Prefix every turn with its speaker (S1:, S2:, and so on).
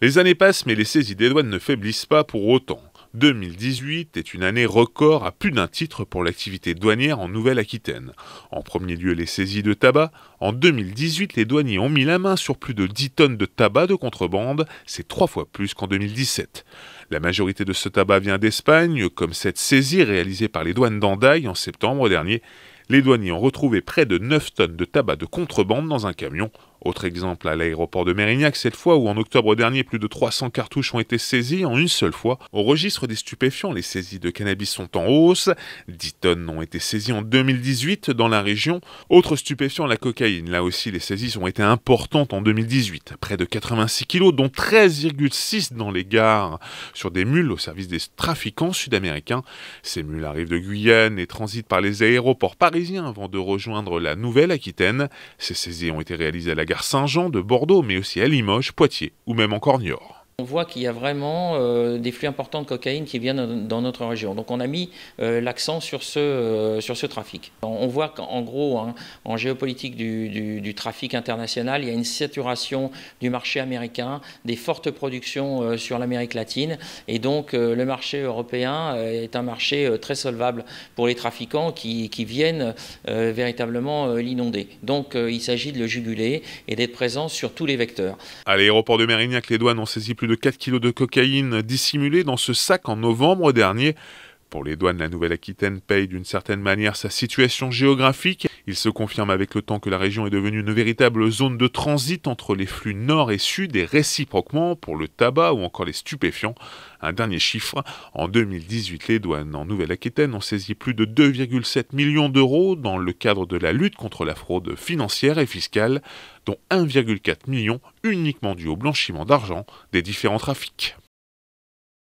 S1: Les années passent, mais les saisies des douanes ne faiblissent pas pour autant. 2018 est une année record à plus d'un titre pour l'activité douanière en Nouvelle-Aquitaine. En premier lieu, les saisies de tabac. En 2018, les douaniers ont mis la main sur plus de 10 tonnes de tabac de contrebande, c'est trois fois plus qu'en 2017. La majorité de ce tabac vient d'Espagne, comme cette saisie réalisée par les douanes d'Andaille en septembre dernier. Les douaniers ont retrouvé près de 9 tonnes de tabac de contrebande dans un camion autre exemple à l'aéroport de Mérignac, cette fois où en octobre dernier plus de 300 cartouches ont été saisies en une seule fois. Au registre des stupéfiants, les saisies de cannabis sont en hausse. 10 tonnes ont été saisies en 2018 dans la région. Autre stupéfiant, la cocaïne. Là aussi, les saisies ont été importantes en 2018. Près de 86 kilos, dont 13,6 dans les gares, sur des mules au service des trafiquants sud-américains. Ces mules arrivent de Guyane et transitent par les aéroports parisiens avant de rejoindre la Nouvelle-Aquitaine. Ces saisies ont été réalisées à la gare Saint-Jean de Bordeaux, mais aussi à Limoges, Poitiers ou même encore Niort.
S2: On voit qu'il y a vraiment euh, des flux importants de cocaïne qui viennent dans notre région. Donc on a mis euh, l'accent sur, ce, euh, sur ce trafic. On, voit qu'en gros, hein, en géopolitique du, trafic international, il y a une saturation du marché américain, des fortes productions sur l'Amérique latine. Et donc le marché européen est un marché très solvable pour les trafiquants qui, viennent véritablement l'inonder. Donc il s'agit de le juguler et d'être présent sur tous les vecteurs. À
S1: l'aéroport de Mérignac, les douanes ont saisi plus de 4 kilos de cocaïne dissimulés dans ce sac en novembre dernier. Pour les douanes, la Nouvelle-Aquitaine paye d'une certaine manière sa situation géographique il se confirme avec le temps que la région est devenue une véritable zone de transit entre les flux nord et sud et réciproquement pour le tabac ou encore les stupéfiants. Un dernier chiffre, en 2018, les douanes en Nouvelle-Aquitaine ont saisi plus de 2,7 millions d'euros dans le cadre de la lutte contre la fraude financière et fiscale, dont 1,4 million uniquement dû au blanchiment d'argent des différents trafics.